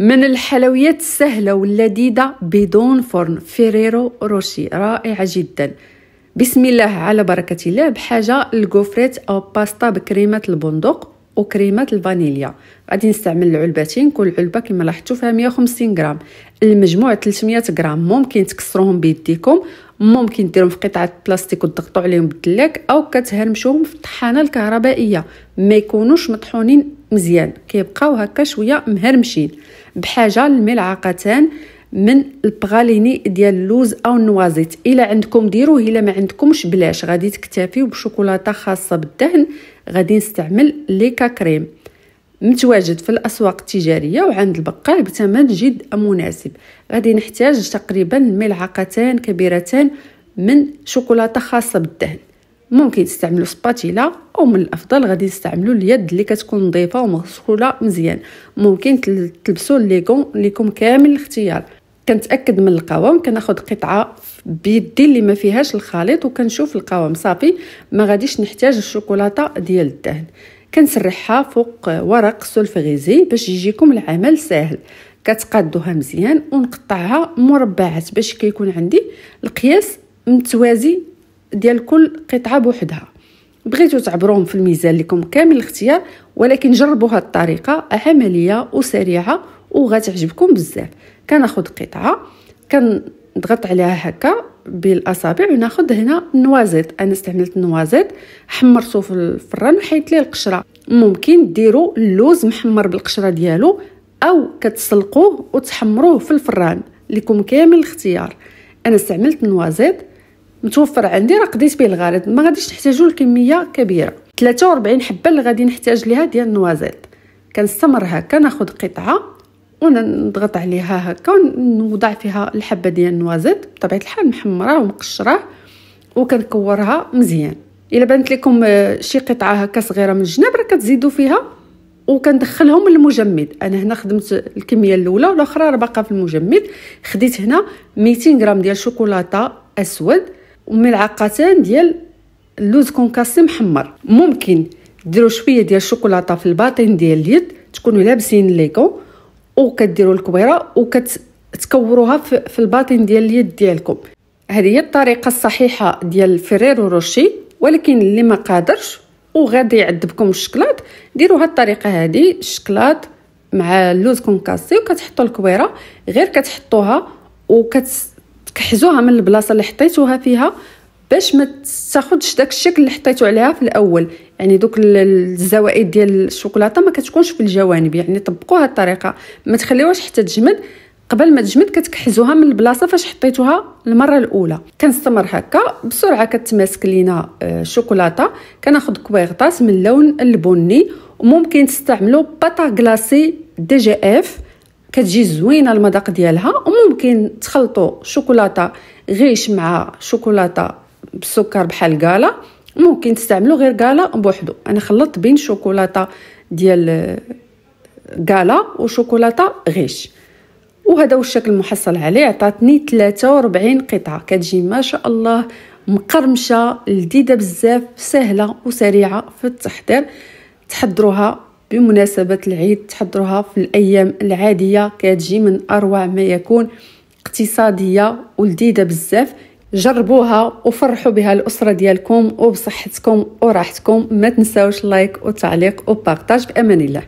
من الحلويات السهلة واللذيذة بدون فرن فيريرو روشي رائعة جدا بسم الله على بركة الله بحاجة الكوفريت أو باستا بكريمة البندق وكريمه الفانيليا غادي نستعمل العلبتين كل علبه كما لاحظتوا فيها 150 غرام المجموع 300 غرام ممكن تكسروهم بيديكم ممكن ديرهم في قطعه بلاستيك وتضغطوا عليهم بالدلاك او كتهرمشوهم في الطحانه الكهربائيه ما يكونوش مطحونين مزيان كيبقاو هكا شويه مهرمشين بحاجه لملعقتان من البغاليني ديال اللوز او النوازيت الا عندكم ديروه الا ما عندكمش بلاش غادي تكتفيو بشوكولاته خاصه بالدهن غادي نستعمل لي كريم متواجد في الأسواق التجارية وعند البقال بثمن جد مناسب غادي نحتاج تقريبا ملعقتان كبيرتان من شوكولاتة خاصة بالدهن ممكن تستعملوا سباتيلا او من الافضل غادي تستعملوا اليد اللي كتكون نظيفه ومغسوله مزيان ممكن تلبسوا ليكم ليكم كامل الاختيار كنتاكد من القوام كناخذ قطعه بيدي اللي ما فيهاش الخليط وكنشوف القوام صافي ما غاديش نحتاج الشوكولاته ديال الدهن كنسرحها فوق ورق سولفغيزي باش يجيكم العمل ساهل كتقادوها مزيان ونقطعها مربعات باش كيكون عندي القياس متوازي ديال كل قطعه بوحدها بغيتو تعبروهم في الميزان لكم كامل الاختيار ولكن جربوا هاد الطريقه عمليه وسريعه وغتعجبكم بزاف كناخذ قطعه كن نضغط عليها هكا بالاصابع وناخذ هنا نوازيط انا استعملت نوازيت حمرته في الفران وحيت ليه القشره ممكن ديروا اللوز محمر بالقشره ديالو او كتسلقوه وتحمروه في الفران لكم كامل الاختيار انا استعملت نوازيت متوفر عندي راه قديت به الغرض ما غاديش تحتاجوا الكميه كبيره 43 حبه اللي غادي نحتاج ليها ديال النوازيط كنستمر هكا ناخذ قطعه ونضغط عليها هكا ونوضع فيها الحبه ديال النوازيت بطبيعه الحال محمره ومقشره وكنكورها مزيان الا بانت لكم آه، شي قطعه هكا صغيره من الجناب راه كتزيدوا فيها وكندخلهم للمجمد انا هنا خدمت الكميه الاولى والاخرى راه باقا في المجمد خديت هنا 200 غرام ديال شوكولاته اسود وملعقتان ديال اللوز كونكاسي محمر ممكن ديروا شويه ديال الشوكولاته في الباطن ديال اليد تكونوا لابسين ليكو وكديروا الكويره وكتكوروها في الباطن ديال اليد ديالكم هذه هي الطريقه الصحيحه ديال فيريرو روشي ولكن اللي ما قادرش وغادي يعذبكم الشكلاط ديروا هاد الطريقه هذه الشكلاط مع اللوز كونكاسي وكتحطوا الكويره غير كتحطوها وكتحزوها من البلاصه اللي حطيتوها فيها باش ما تاخذش داك الشكل اللي حطيتو عليها في الاول يعني دوك الزوائد ديال الشوكولاته ما كتكونش في الجوانب يعني طبقوا هاد الطريقه ما تخليوهاش حتى تجمد قبل ما تجمد كتكحزوها من البلاصه فاش حطيتوها المره الاولى كنستمر هكا بسرعه كتماسك لينا الشوكولاته آه، كناخذ كويغطاس من اللون البني وممكن تستعملوا باتا غلاسي دي جي اف كتجي زوينه المذاق ديالها وممكن تخلطوا شوكولاته غيش مع شوكولاته بالسكر بحال كالا ممكن تستعملوا غير كالا بوحدو انا خلطت بين شوكولاته ديال كالا آه، وشوكولاته غيش وهذا هو الشكل المحصل عليه عطاتني 43 قطعه كتجي ما شاء الله مقرمشه لذيذه بزاف سهله وسريعه في التحضير تحضروها بمناسبه العيد تحضروها في الايام العاديه كتجي من اروع ما يكون اقتصاديه ولذيذه بزاف جربوها وفرحوا بها الاسره ديالكم وبصحتكم وراحتكم ما تنساوش لايك وتعليق وبارطاج بامان الله